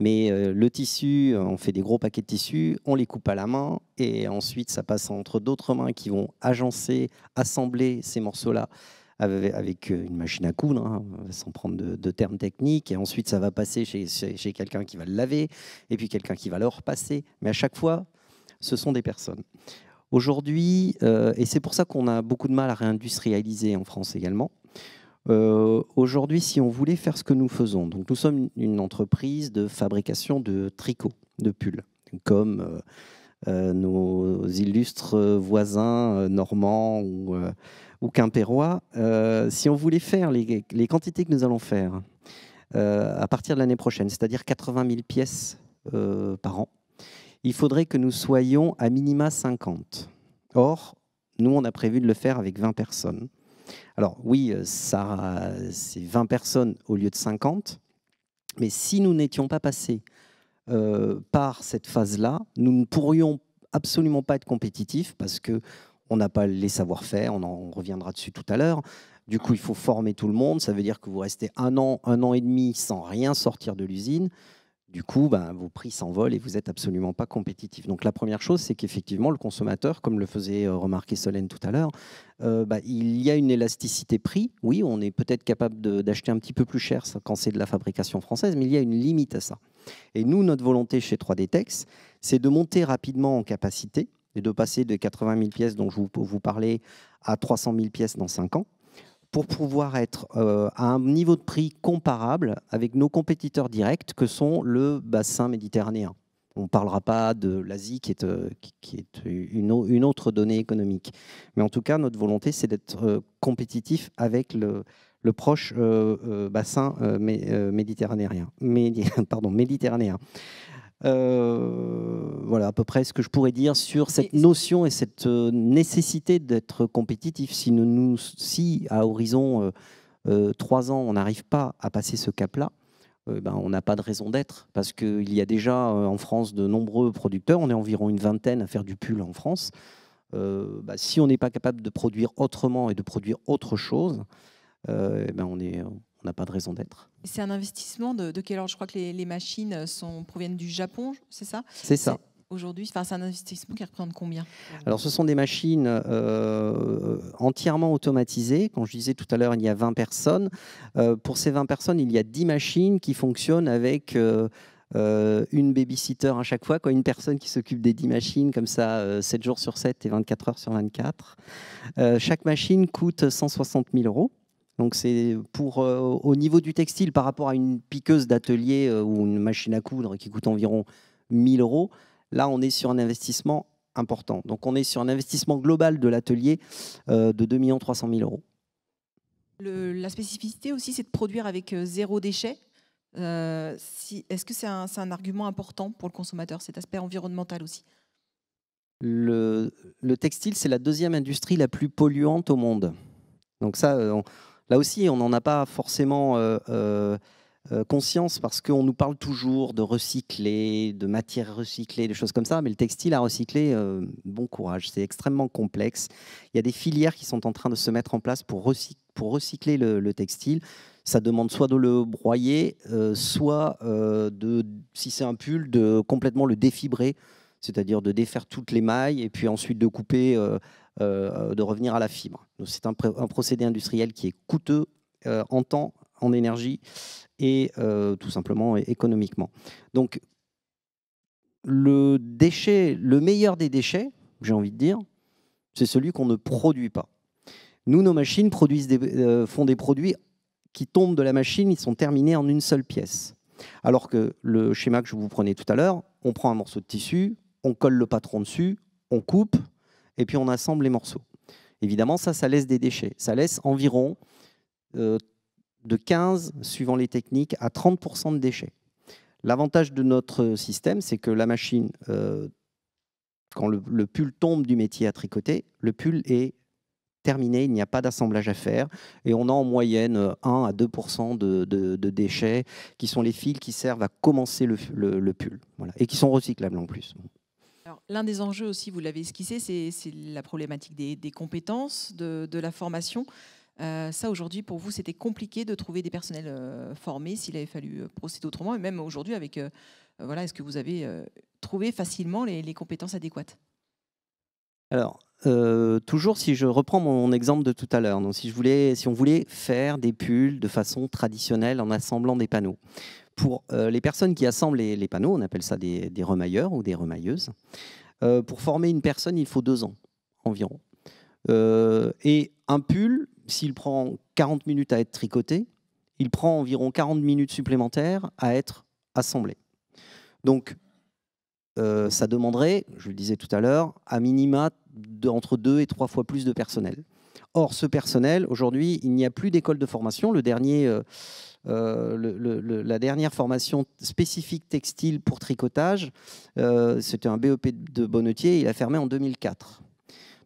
Mais le tissu, on fait des gros paquets de tissus, on les coupe à la main, et ensuite, ça passe entre d'autres mains qui vont agencer, assembler ces morceaux-là avec, une machine à coudre, hein, sans prendre de, termes techniques. Et ensuite, ça va passer chez quelqu'un qui va le laver, et puis quelqu'un qui va le repasser. Mais à chaque fois, ce sont des personnes. Aujourd'hui, euh, et c'est pour ça qu'on a beaucoup de mal à réindustrialiser en France également, euh, aujourd'hui, si on voulait faire ce que nous faisons, donc nous sommes une entreprise de fabrication de tricots, de pulls, comme euh, nos illustres voisins normands ou, ou quimpérois. si on voulait faire les, les, quantités que nous allons faire à partir de l'année prochaine, c'est-à-dire 80 000 pièces par an, il faudrait que nous soyons à minima 50. Or, nous, on a prévu de le faire avec 20 personnes. Alors oui, euh, ça, c'est 20 personnes au lieu de 50, mais si nous n'étions pas passés euh, par cette phase-là, nous ne pourrions absolument pas être compétitifs parce qu'on n'a pas les savoir-faire, on en reviendra dessus tout à l'heure. Du coup, il faut former tout le monde. Ça veut dire que vous restez un an, un an et demi sans rien sortir de l'usine du coup, ben, vos prix s'envolent et vous n'êtes absolument pas compétitif. Donc la première chose, c'est qu'effectivement, le consommateur, comme le faisait euh, remarquer Solène tout à l'heure, euh, bah, il y a une élasticité prix. Oui, on est peut-être capable d'acheter un petit peu plus cher quand c'est de la fabrication française, mais il y a une limite à ça. Et nous, notre volonté chez 3D Tex, c'est de monter rapidement en capacité et de passer de 80 000 pièces dont je vous, vous parlais à 300 000 pièces dans 5 ans pour pouvoir être euh, à un niveau de prix comparable avec nos compétiteurs directs que sont le bassin méditerranéen. On ne parlera pas de l'Asie qui est, euh, qui est une, autre donnée économique. Mais en tout cas, notre volonté, c'est d'être euh, compétitif avec le, proche bassin méditerranéen. pardon, méditerranéen. Euh, voilà à peu près ce que je pourrais dire sur cette notion et cette euh, nécessité d'être compétitif. Si, nous, si à horizon 3 euh, ans, on n'arrive pas à passer ce cap-là, ben, on n'a pas de raison d'être. Parce qu'il y a déjà en France de nombreux producteurs, on est environ une vingtaine à faire du pull en France. Ben, si on n'est pas capable de produire autrement et de produire autre chose, eh ben, on est, on n'a pas de raison d'être. C'est un investissement de, de quel ordre Je crois que les, machines proviennent du Japon, c'est ça C'est ça. Aujourd'hui, enfin, c'est un investissement qui représente combien Alors, ce sont des machines euh, entièrement automatisées. Quand je disais tout à l'heure, il y a 20 personnes. Euh, pour ces 20 personnes, il y a 10 machines qui fonctionnent avec. Euh, une babysitter à chaque fois, quoi, une personne qui s'occupe des 10 machines, comme ça, 7 jours sur 7 et 24 heures sur 24. chaque machine coûte 160 000 euros. Donc c'est pour euh, au niveau du textile par rapport à une piqueuse d'atelier euh, ou une machine à coudre qui coûte environ 1000 euros. Là, on est sur un investissement important. Donc on est sur un investissement global de l'atelier euh, de 2 300 000 euros. la spécificité aussi, c'est de produire avec zéro déchet. Si, Est-ce que c'est un, argument important pour le consommateur, cet aspect environnemental aussi le, le textile, c'est la deuxième industrie la plus polluante au monde. Donc ça, Là aussi, on n'en a pas forcément euh, euh, euh, conscience parce qu'on nous parle toujours de recycler, de matières recyclées, des choses comme ça, mais le textile à recycler, bon courage, c'est extrêmement complexe. Il y a des filières qui sont en train de se mettre en place pour, recycler le, textile. Ça demande soit de le broyer, soit de, si c'est un pull, de complètement le défibrer c'est-à-dire de défaire toutes les mailles et puis ensuite de couper euh, de revenir à la fibre. C'est un, procédé industriel qui est coûteux euh, en temps, en énergie et euh, tout simplement économiquement. Donc le déchet, le meilleur des déchets, j'ai envie de dire, c'est celui qu'on ne produit pas. Nous, nos machines produisent des, font des produits qui tombent de la machine, ils sont terminés en une seule pièce. Alors que le schéma que je vous prenais tout à l'heure, on prend un morceau de tissu, on colle le patron dessus, on coupe, et puis on assemble les morceaux. Évidemment, ça, ça laisse des déchets. Ça laisse environ euh, de 15, suivant les techniques, à 30% de déchets. L'avantage de notre euh, système, c'est que la machine, euh, quand le, pull tombe du métier à tricoter, le pull est terminé, il n'y a pas d'assemblage à faire, et on a en moyenne 1 à 2% de, déchets, qui sont les fils qui servent à commencer le, pull, voilà, et qui sont recyclables en plus l'un des enjeux aussi, vous l'avez esquissé, c'est la problématique des, compétences, de, la formation. Euh, ça, aujourd'hui, pour vous, c'était compliqué de trouver des personnels euh, formés s'il avait fallu euh, procéder autrement. Et même aujourd'hui, avec, voilà, est-ce que vous avez trouvé facilement les, compétences adéquates Alors, toujours si je reprends mon exemple de tout à l'heure, si, si on voulait faire des pulls de façon traditionnelle en assemblant des panneaux, pour euh, les personnes qui assemblent les, panneaux, on appelle ça des, remailleurs ou des remailleuses. Euh, pour former une personne, il faut deux ans environ. Euh, et un pull, s'il prend 40 minutes à être tricoté, il prend environ 40 minutes supplémentaires à être assemblé. Donc, ça demanderait, je le disais tout à l'heure, à minima de, entre deux et trois fois plus de personnel. Or, ce personnel, aujourd'hui, il n'y a plus d'école de formation. Le dernier euh, le, la dernière formation spécifique textile pour tricotage. Euh, c'était un BEP de bonnetier, il a fermé en 2004.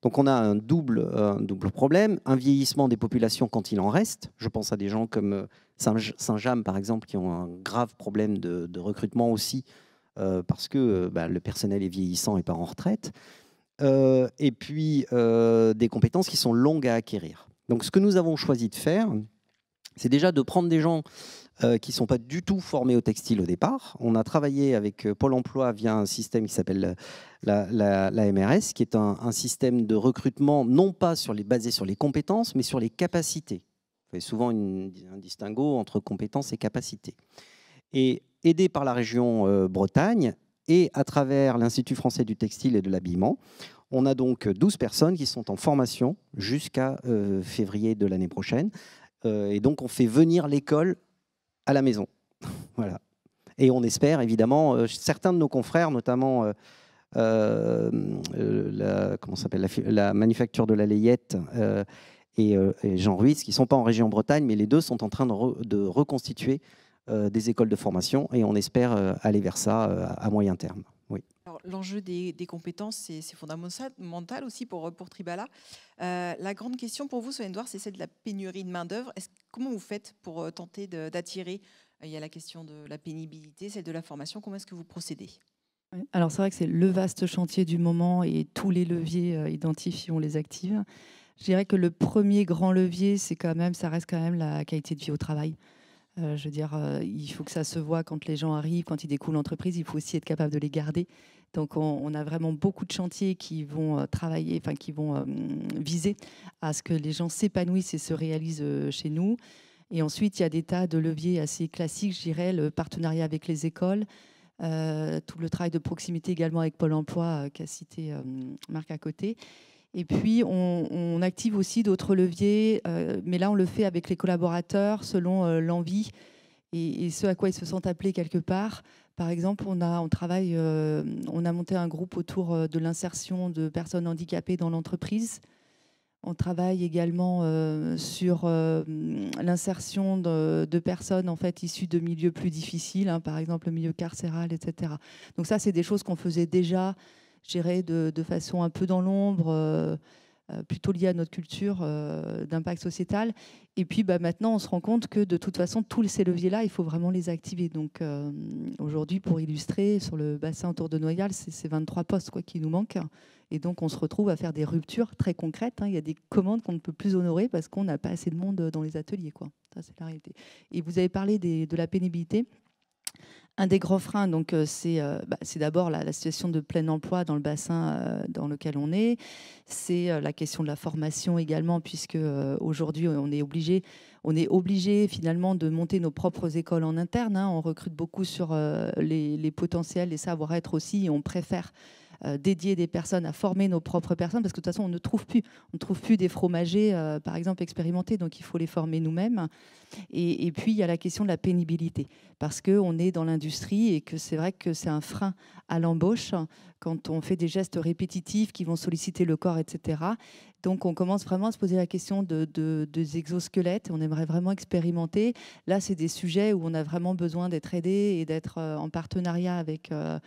Donc on a un double, double problème, un vieillissement des populations quand il en reste. Je pense à des gens comme euh, Saint-James, par exemple, qui ont un grave problème de, recrutement aussi, parce que bah, le personnel est vieillissant et pas en retraite. et puis des compétences qui sont longues à acquérir. Donc ce que nous avons choisi de faire, c'est déjà de prendre des gens euh, qui ne sont pas du tout formés au textile au départ. On a travaillé avec euh, Pôle emploi via un système qui s'appelle euh, la, MRS, qui est un, système de recrutement non pas sur les, basé sur les compétences, mais sur les capacités. Il y souvent une, un distinguo entre compétences et capacités. Et aidé par la région Bretagne et à travers l'Institut français du textile et de l'habillement, on a donc 12 personnes qui sont en formation jusqu'à février de l'année prochaine euh, et donc, on fait venir l'école à la maison. voilà. Et on espère, évidemment, euh, certains de nos confrères, notamment euh, la, comment s'appelle, la, manufacture de la layette, et, Jean Ruiz, qui ne sont pas en région Bretagne, mais les deux sont en train de, reconstituer des écoles de formation et on espère aller vers ça à moyen terme. L'enjeu des, compétences, c'est fondamental aussi pour, pour Tribala. Euh, la grande question pour vous, Solène Edouard, c'est celle de la pénurie de main-d'œuvre. Comment vous faites pour euh, tenter d'attirer euh, Il y a la question de la pénibilité, celle de la formation. Comment est-ce que vous procédez Alors, c'est vrai que c'est le vaste chantier du moment et tous les leviers identifiés, on les active. Je dirais que le premier grand levier, c'est quand même, ça reste quand même la qualité de vie au travail. je veux dire, il faut que ça se voit quand les gens arrivent, quand ils découlent l'entreprise. Il faut aussi être capable de les garder donc on, a vraiment beaucoup de chantiers qui vont euh, travailler, enfin qui vont euh, viser à ce que les gens s'épanouissent et se réalisent euh, chez nous. Et ensuite, il y a des tas de leviers assez classiques, je dirais, le partenariat avec les écoles, tout le travail de proximité également avec Pôle emploi qu'a cité Marc à côté. Et puis, on, active aussi d'autres leviers, mais là, on le fait avec les collaborateurs selon l'envie et, et, ce à quoi ils se sentent appelés quelque part. Par exemple, on a, on travaille, euh, on a monté un groupe autour euh, de l'insertion de personnes handicapées dans l'entreprise. On travaille également euh, sur l'insertion de, personnes en fait issues de milieux plus difficiles, hein, par exemple le milieu carcéral, etc. Donc ça, c'est des choses qu'on faisait déjà, gérées de, de, façon un peu dans l'ombre euh, plutôt liées à notre culture euh, d'impact sociétal. Et puis bah, maintenant, on se rend compte que de toute façon, tous ces leviers-là, il faut vraiment les activer. Donc euh, aujourd'hui, pour illustrer, sur le bassin autour de Noyal, c'est ces 23 postes quoi, qui nous manquent. Et donc, on se retrouve à faire des ruptures très concrètes. Hein. Il y a des commandes qu'on ne peut plus honorer parce qu'on n'a pas assez de monde dans les ateliers. Quoi. Ça, c'est la réalité. Et vous avez parlé de la pénibilité un des grands freins, donc, euh, euh, bah, c'est, d'abord la, situation de plein emploi dans le bassin euh, dans lequel on est. C'est la question de la formation également, puisque aujourd'hui, on est obligé on est obligé finalement de monter nos propres écoles en interne. Hein. On recrute beaucoup sur les, les, potentiels, les savoir-être aussi, et on préfère euh, dédier des personnes à former nos propres personnes, parce que de toute façon, on ne trouve plus. On ne trouve plus des fromagers, euh, par exemple, expérimentés, donc il faut les former nous-mêmes. Et, et, puis, il y a la question de la pénibilité, parce qu'on est dans l'industrie et que c'est vrai que c'est un frein à l'embauche quand on fait des gestes répétitifs qui vont solliciter le corps, etc. Donc on commence vraiment à se poser la question de, des exosquelettes. On aimerait vraiment expérimenter. Là, c'est des sujets où on a vraiment besoin d'être aidé et d'être euh, en partenariat avec... Euh,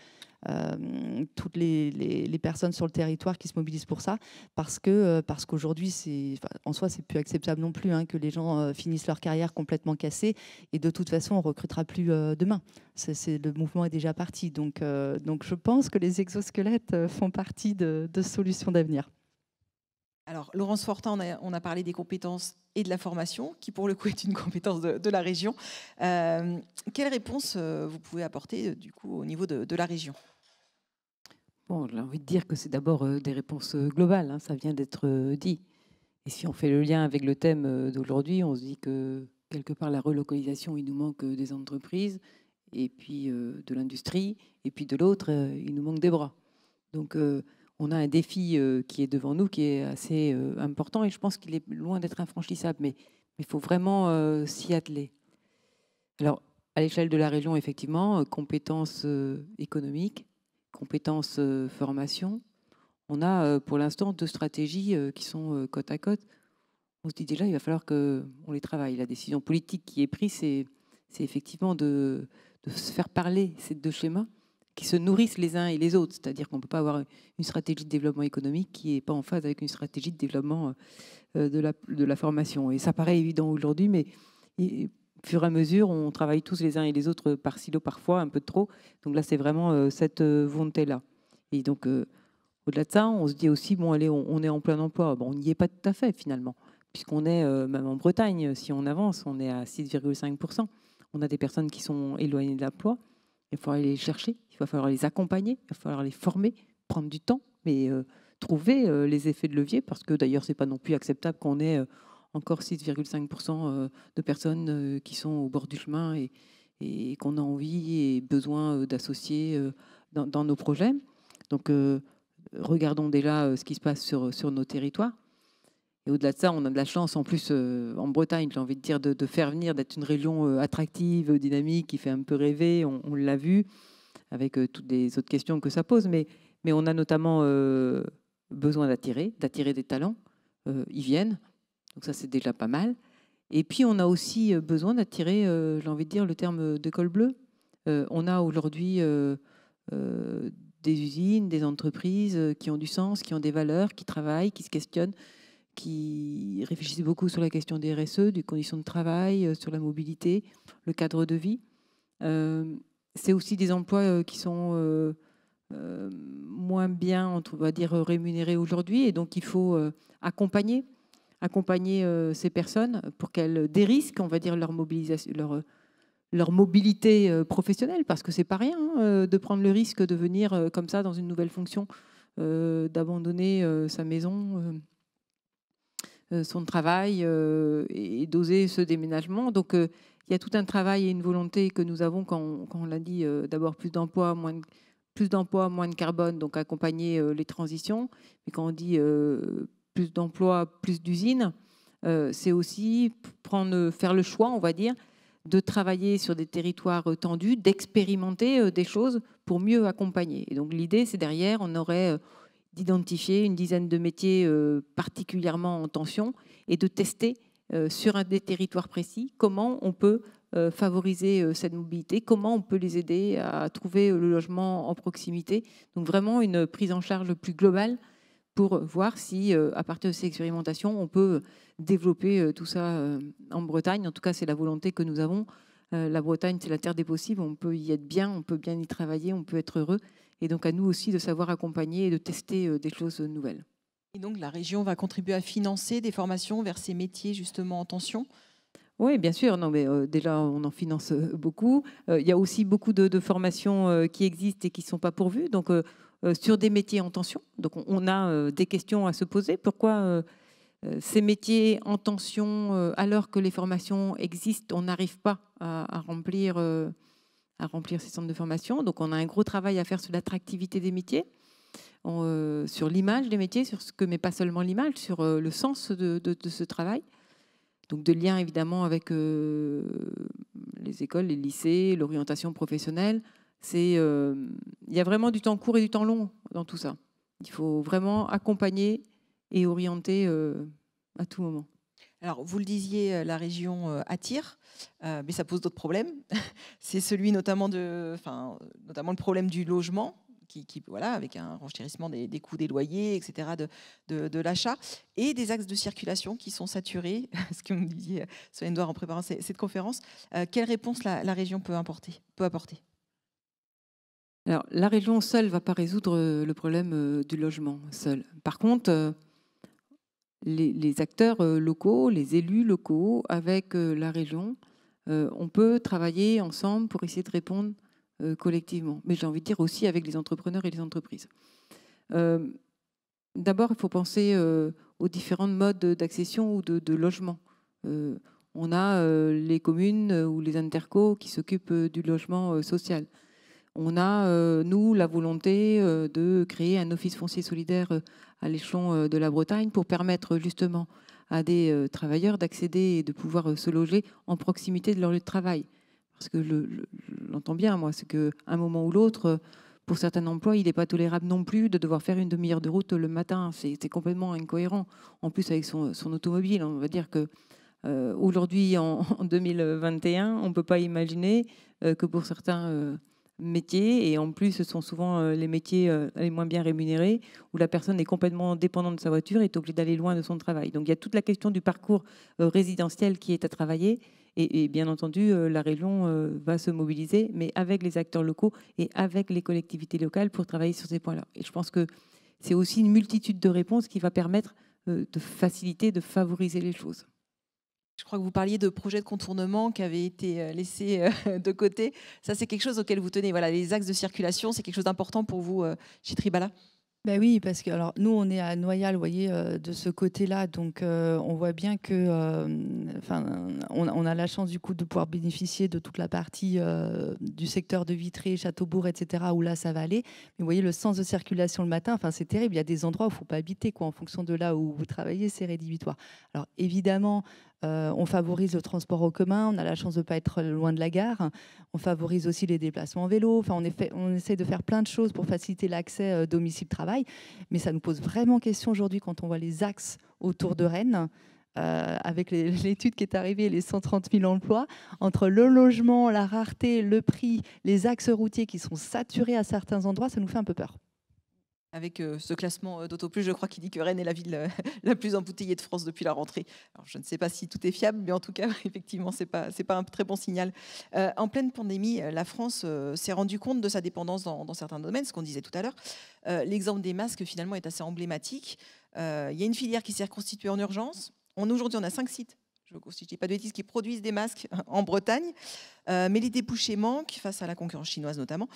euh, toutes les, personnes sur le territoire qui se mobilisent pour ça, parce que parce qu'aujourd'hui, en soi, c'est plus acceptable non plus hein, que les gens finissent leur carrière complètement cassée, et de toute façon, on recrutera plus demain le mouvement est déjà parti. Donc, euh, donc je pense que les exosquelettes euh, font partie de, solutions d'avenir. Alors, Laurence Fortin, on a, parlé des compétences et de la formation, qui pour le coup est une compétence de, la région. Euh, quelle réponse euh, vous pouvez apporter du coup au niveau de, la région Bon, j'ai envie de dire que c'est d'abord des réponses globales, hein, ça vient d'être dit. Et si on fait le lien avec le thème d'aujourd'hui, on se dit que quelque part la relocalisation, il nous manque des entreprises, et puis euh, de l'industrie, et puis de l'autre, euh, il nous manque des bras. Donc euh, on a un défi qui est devant nous, qui est assez important, et je pense qu'il est loin d'être infranchissable, mais il faut vraiment s'y atteler. Alors, à l'échelle de la région, effectivement, compétences économiques, compétences formation, on a pour l'instant deux stratégies qui sont côte à côte. On se dit déjà, il va falloir qu'on les travaille. La décision politique qui est prise, c'est effectivement de, de se faire parler ces deux schémas qui se nourrissent les uns et les autres. C'est-à-dire qu'on ne peut pas avoir une stratégie de développement économique qui n'est pas en phase avec une stratégie de développement euh, de la, de la formation. Et ça paraît évident aujourd'hui, mais au fur et à mesure, on travaille tous les uns et les autres par silo parfois, un peu trop. Donc là, c'est vraiment euh, cette euh, volonté-là. Et donc, au-delà de ça, on se dit aussi, bon, allez, on, est en plein emploi. Bon, on n'y est pas tout à fait finalement, puisqu'on est, même en Bretagne, si on avance, on est à 6,5% on a des personnes qui sont éloignées de l'emploi. Il va falloir les chercher, il va falloir les accompagner, il va falloir les former, prendre du temps, mais euh, trouver euh, les effets de levier, parce que d'ailleurs, ce n'est pas non plus acceptable qu'on ait euh, encore 6,5% de personnes qui sont au bord du chemin et, qu'on a envie et besoin d'associer dans, nos projets. Donc, regardons déjà ce qui se passe sur nos territoires. Et au-delà de ça, on a de la chance en plus euh, en Bretagne, j'ai envie de dire, de, faire venir, d'être une région euh, attractive, dynamique, qui fait un peu rêver. On, l'a vu avec euh, toutes les autres questions que ça pose, mais, mais on a notamment besoin d'attirer, d'attirer des talents. ils viennent, donc ça c'est déjà pas mal. Et puis on a aussi besoin d'attirer, j'ai envie de dire, le terme d'école col bleu. on a aujourd'hui des usines, des entreprises qui ont du sens, qui ont des valeurs, qui travaillent, qui se questionnent qui réfléchissent beaucoup sur la question des RSE, des conditions de travail, euh, sur la mobilité, le cadre de vie. Euh, c'est aussi des emplois euh, qui sont moins bien, on va dire, rémunérés aujourd'hui. Et donc, il faut accompagner, accompagner ces personnes pour qu'elles dérisquent, on va dire, leur, leur, leur mobilité professionnelle, parce que c'est pas rien hein, de prendre le risque de venir comme ça dans une nouvelle fonction, d'abandonner sa maison euh, son travail euh, et d'oser ce déménagement. Donc euh, il y a tout un travail et une volonté que nous avons quand on, l'a dit, d'abord plus d'emplois, moins de plus d'emplois, moins de carbone, donc accompagner les transitions. Mais quand on dit plus d'emplois, plus d'usines, c'est aussi prendre, faire le choix, on va dire, de travailler sur des territoires tendus, d'expérimenter des choses pour mieux accompagner. Et donc l'idée, c'est derrière, on aurait d'identifier une dizaine de métiers euh, particulièrement en tension et de tester euh, sur un des territoires précis comment on peut euh, favoriser cette mobilité, comment on peut les aider à trouver le logement en proximité. Donc vraiment une prise en charge plus globale pour voir si, à partir de ces expérimentations, on peut développer tout ça en Bretagne. En tout cas, c'est la volonté que nous avons. la Bretagne, c'est la terre des possibles. On peut y être bien, on peut bien y travailler, on peut être heureux. Et donc à nous aussi de savoir accompagner et de tester euh, des choses nouvelles. Et donc la région va contribuer à financer des formations vers ces métiers justement en tension oui, bien sûr. Non, mais euh, déjà, on en finance euh, beaucoup. il y a aussi beaucoup de, formations qui existent et qui ne sont pas pourvues. Donc, sur des métiers en tension. Donc, on, a des questions à se poser. Pourquoi ces métiers en tension, alors que les formations existent, on n'arrive pas à remplir à remplir ces centres de formation. Donc on a un gros travail à faire sur l'attractivité des métiers, euh, sur l'image des métiers, sur ce que, mais pas seulement l'image, sur euh, le sens de, ce travail. Donc de lien évidemment avec euh, les écoles, les lycées, l'orientation professionnelle. C'est, il y a vraiment du temps court et du temps long dans tout ça. Il faut vraiment accompagner et orienter à tout moment. Alors, vous le disiez, euh, la région euh, attire, euh, mais ça pose d'autres problèmes. C'est celui notamment, de, enfin, notamment le problème du logement. Qui, voilà, avec un renchérissement des, coûts des loyers, etc., de, de, l'achat, et des axes de circulation qui sont saturés, ce que vous disiez, Doir, en préparant cette, conférence. quelle réponse la, région peut, importer, peut apporter Alors, la région seule ne va pas résoudre le problème du logement seul. Par contre, les, acteurs euh, locaux, les élus locaux, avec euh, la région, euh, on peut travailler ensemble pour essayer de répondre collectivement. Mais j'ai envie de dire aussi avec les entrepreneurs et les entreprises. D'abord, il faut penser aux différents modes d'accession ou de, de logement. on a les communes ou les intercos qui s'occupent du logement social on a, euh, nous, la volonté euh, de créer un office foncier solidaire euh, à l'échelon de la Bretagne pour permettre justement à des travailleurs d'accéder et de pouvoir se loger en proximité de leur lieu de travail. Parce que je, l'entends bien, moi, c'est qu'à un moment ou l'autre, pour certains emplois, il n'est pas tolérable non plus de devoir faire une demi-heure de route le matin. C'est, complètement incohérent. En plus, avec son, automobile, on va dire que aujourd'hui, en, 2021, on ne peut pas imaginer que pour certains métiers, et en plus ce sont souvent euh, les métiers euh, les moins bien rémunérés, où la personne est complètement dépendante de sa voiture et est obligée d'aller loin de son travail. Donc il y a toute la question du parcours euh, résidentiel qui est à travailler. Et, bien entendu, la région va se mobiliser, mais avec les acteurs locaux et avec les collectivités locales pour travailler sur ces points-là. Et je pense que c'est aussi une multitude de réponses qui va permettre de faciliter, de favoriser les choses. Je crois que vous parliez de projets de contournement qui avaient été euh, laissés euh, de côté. Ça, c'est quelque chose auquel vous tenez. Voilà, les axes de circulation, c'est quelque chose d'important pour vous euh, chez Tribala. Ben oui, parce que alors nous on est à Noyal, vous voyez, de ce côté-là, donc on voit bien que, enfin, on, a la chance du coup de pouvoir bénéficier de toute la partie du secteur de Vitré, Châteaubourg, etc. où là ça va aller. Mais vous voyez le sens de circulation le matin, enfin c'est terrible. Il y a des endroits où il faut pas habiter quoi, en fonction de là où vous travaillez, c'est rédhibitoire. Alors évidemment, euh, on favorise le transport au commun, on a la chance de ne pas être loin de la gare, on favorise aussi les déplacements en vélo, enfin, on, essaie de faire plein de choses pour faciliter l'accès euh, domicile-travail, mais ça nous pose vraiment question aujourd'hui quand on voit les axes autour de Rennes. Euh, avec l'étude qui est arrivée, les 130 000 emplois, entre le logement, la rareté, le prix, les axes routiers qui sont saturés à certains endroits, ça nous fait un peu peur avec euh, ce classement euh, d'AutoPlus, je crois qu'il dit que Rennes est la ville euh, la plus embouteillée de France depuis la rentrée. Alors, je ne sais pas si tout est fiable, mais en tout cas, effectivement, ce n'est pas, pas un très bon signal. en pleine pandémie, la France s'est rendue compte de sa dépendance dans, certains domaines, ce qu'on disait tout à l'heure. L'exemple des masques, finalement, est assez emblématique. Il y a une filière qui s'est reconstituée en urgence. Aujourd'hui, on a cinq sites je ne dis pas de bêtises, qui produisent des masques en Bretagne. mais les débouchés manquent, face à la concurrence chinoise notamment.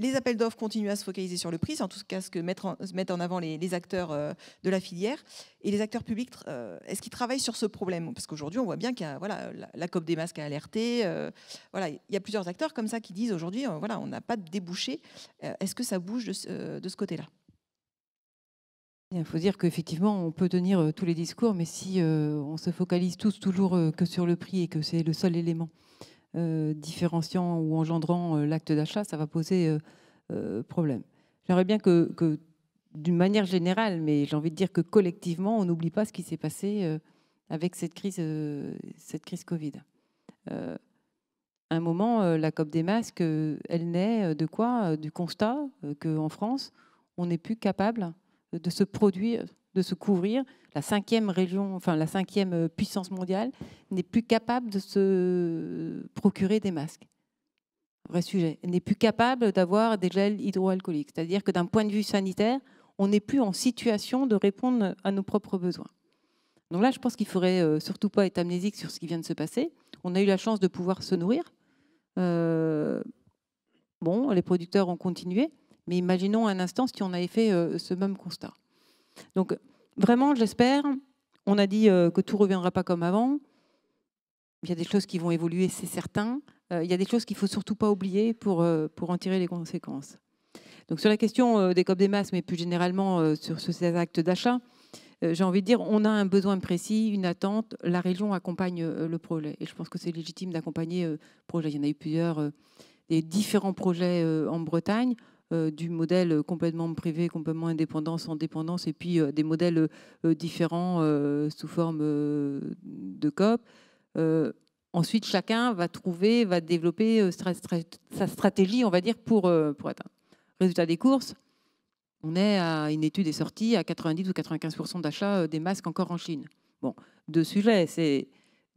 Les appels d'offres continuent à se focaliser sur le prix, en tout cas ce que mettent en, avant les, acteurs euh, de la filière. Et les acteurs publics, euh, est-ce qu'ils travaillent sur ce problème Parce qu'aujourd'hui, on voit bien qu'il voilà, la, COP des masques a alerté. Euh, voilà, il y a plusieurs acteurs comme ça qui disent aujourd'hui, voilà, on n'a pas de débouché. est-ce que ça bouge de ce, de ce côté-là il faut dire qu'effectivement, on peut tenir tous les discours, mais si on se focalise tous toujours que sur le prix et que c'est le seul élément euh, différenciant ou engendrant euh, l'acte d'achat, ça va poser euh, problème. J'aimerais bien que, d'une manière générale, mais j'ai envie de dire que collectivement, on n'oublie pas ce qui s'est passé avec cette crise, cette crise Covid. à un moment, la COP des masques, elle naît de quoi Du constat qu'en France, on n'est plus capable de se produire, de se couvrir. La cinquième région, enfin la cinquième euh, puissance mondiale n'est plus capable de se procurer des masques. Vrai sujet. N'est plus capable d'avoir des gels hydroalcooliques. C'est-à-dire que d'un point de vue sanitaire, on n'est plus en situation de répondre à nos propres besoins. Donc là, je pense qu'il ne faudrait euh, surtout pas être amnésique sur ce qui vient de se passer. On a eu la chance de pouvoir se nourrir. Euh, bon, les producteurs ont continué, mais imaginons un instant si on avait fait ce même constat. Donc vraiment, j'espère, on a dit euh, que tout ne reviendra pas comme avant. Il y a des choses qui vont évoluer, c'est certain. Euh, il y a des choses qu'il ne faut surtout pas oublier pour, euh, pour en tirer les conséquences. Donc sur la question des COP des masses, mais plus généralement sur ces actes d'achat, j'ai envie de dire, on a un besoin précis, une attente. La région accompagne le projet. Et je pense que c'est légitime d'accompagner le projet. Il y en a eu plusieurs, des différents projets en Bretagne. Euh, du modèle complètement privé, complètement indépendant, sans dépendance, et puis euh, des modèles euh, différents sous forme de COP. ensuite, chacun va trouver, va développer sa stratégie, on va dire, pour, pour atteindre. Résultat des courses, on est à une étude est sortie à 90 ou 95 d'achat des masques encore en Chine. Bon, deux sujets, c'est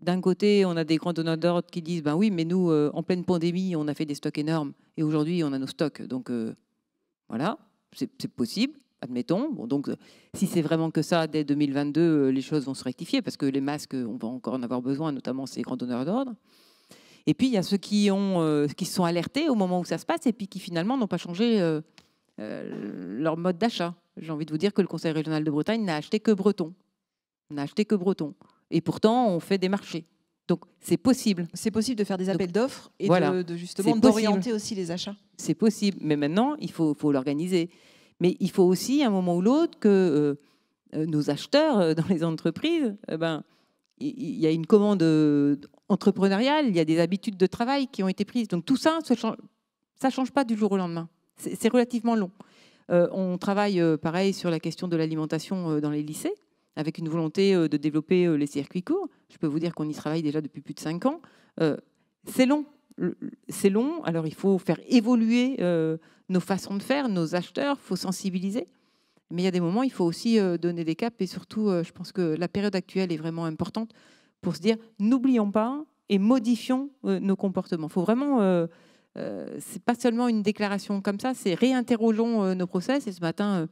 d'un côté, on a des grands donneurs d'ordre qui disent ben oui, mais nous, euh, en pleine pandémie, on a fait des stocks énormes et aujourd'hui, on a nos stocks. Donc euh, voilà, c'est possible, admettons. Bon, donc, euh, si c'est vraiment que ça, dès 2022, les choses vont se rectifier parce que les masques, on va encore en avoir besoin, notamment ces grands donneurs d'ordre. Et puis, il y a ceux qui, ont, qui sont alertés au moment où ça se passe et puis qui finalement n'ont pas changé leur mode d'achat. J'ai envie de vous dire que le Conseil régional de Bretagne n'a acheté que breton. N'a acheté que breton. Et pourtant, on fait des marchés. Donc, c'est possible. C'est possible de faire des appels d'offres et de, justement d'orienter aussi les achats. C'est possible, mais maintenant, il faut, faut l'organiser. Mais il faut aussi, à un moment ou l'autre, que euh, euh, nos acheteurs euh, dans les entreprises, eh ben, il y, a une commande entrepreneuriale, il y a des habitudes de travail qui ont été prises. Donc, tout ça, ça ne change pas du jour au lendemain. C'est relativement long. on travaille pareil sur la question de l'alimentation dans les lycées avec une volonté euh, de développer euh, les circuits courts. Je peux vous dire qu'on y travaille déjà depuis plus de 5 ans. Euh, c'est long. C'est long, alors il faut faire évoluer nos façons de faire, nos acheteurs, il faut sensibiliser. Mais il y a des moments, il faut aussi donner des caps. Et surtout, je pense que la période actuelle est vraiment importante pour se dire, n'oublions pas et modifions nos comportements. Il faut vraiment... c'est pas seulement une déclaration comme ça, c'est réinterrogeons nos process. Et ce matin,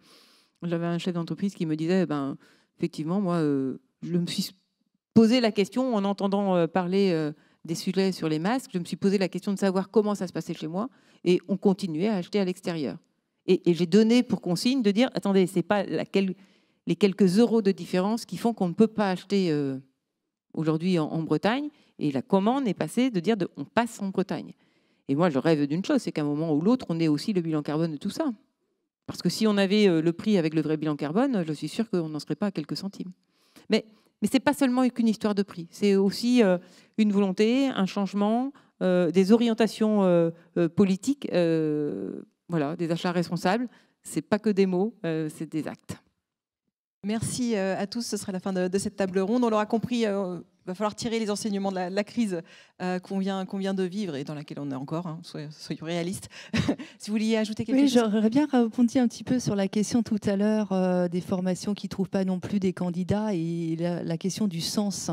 j'avais un chef d'entreprise qui me disait, ben, effectivement, moi, euh, je me suis posé la question en entendant euh, parler euh, des sujets sur les masques. Je me suis posé la question de savoir comment ça se passait chez moi, et on continuait à acheter à l'extérieur. Et, j'ai donné pour consigne de dire attendez, c'est pas les quelques euros de différence qui font qu'on ne peut pas acheter aujourd'hui en, Bretagne. Et la commande est passée de dire de, on passe en Bretagne. Et moi, je rêve d'une chose, c'est qu'à un moment ou l'autre, on ait aussi le bilan carbone de tout ça. Parce que si on avait euh, le prix avec le vrai bilan carbone, je suis sûre qu'on n'en serait pas à quelques centimes. Mais, mais ce n'est pas seulement qu'une histoire de prix, c'est aussi euh, une volonté, un changement, euh, des orientations politiques, voilà, des achats responsables. Ce n'est pas que des mots, c'est des actes. Merci à tous. Ce sera la fin de, cette table ronde. On l'aura compris, il va falloir tirer les enseignements de la, crise euh, qu'on vient, de vivre et dans laquelle on est encore, hein, soyons, réalistes. si vous vouliez ajouter quelque chose. Oui, j'aurais bien répondu un petit peu sur la question tout à l'heure euh, des formations qui ne trouvent pas non plus des candidats et la, question du sens.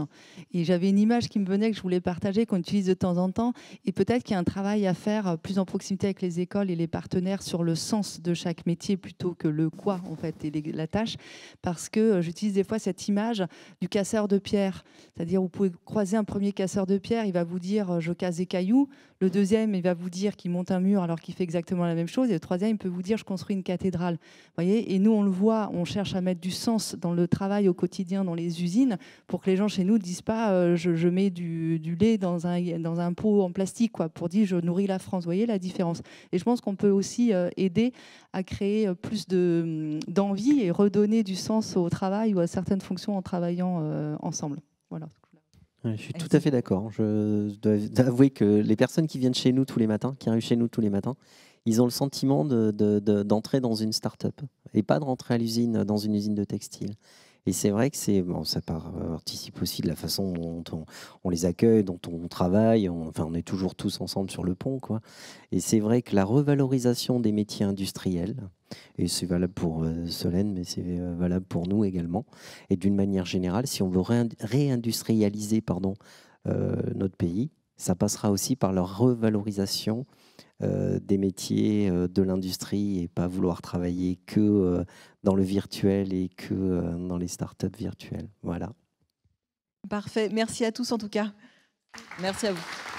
Et j'avais une image qui me venait que je voulais partager, qu'on utilise de temps en temps. Et peut-être qu'il y a un travail à faire euh, plus en proximité avec les écoles et les partenaires sur le sens de chaque métier plutôt que le quoi, en fait, et la tâche. Parce que j'utilise des fois cette image du casseur de pierre, c'est-à-dire vous pouvez croiser un premier casseur de pierre, il va vous dire euh, je casse des cailloux. Le deuxième, il va vous dire qu'il monte un mur alors qu'il fait exactement la même chose. Et le troisième, il peut vous dire je construis une cathédrale. Voyez et nous, on le voit, on cherche à mettre du sens dans le travail au quotidien, dans les usines, pour que les gens chez nous ne disent pas euh, je, mets du, lait dans un, dans un pot en plastique, quoi, pour dire je nourris la France. Vous voyez la différence. Et je pense qu'on peut aussi euh, aider à créer plus hum, d'envie et redonner du sens au travail ou à certaines fonctions en travaillant ensemble. Voilà je suis tout à fait d'accord. Hein. Je dois avouer que les personnes qui viennent chez nous tous les matins, qui arrivent chez nous tous les matins, ils ont le sentiment d'entrer dans une start-up et pas de rentrer à l'usine, dans une usine de textile. Et c'est vrai que c'est bon, ça euh, participe aussi de la façon dont on, les accueille, dont on travaille. On, enfin, on est toujours tous ensemble sur le pont, quoi. Et c'est vrai que la revalorisation des métiers industriels, et c'est valable pour euh, Solène, mais c'est euh, valable pour nous également. Et d'une manière générale, si on veut réindustrialiser pardon, notre pays, ça passera aussi par la revalorisation des métiers de l'industrie et pas vouloir travailler que dans le virtuel et que euh, dans les startups virtuelles. Voilà. Parfait. Merci à tous en tout cas. Merci à vous.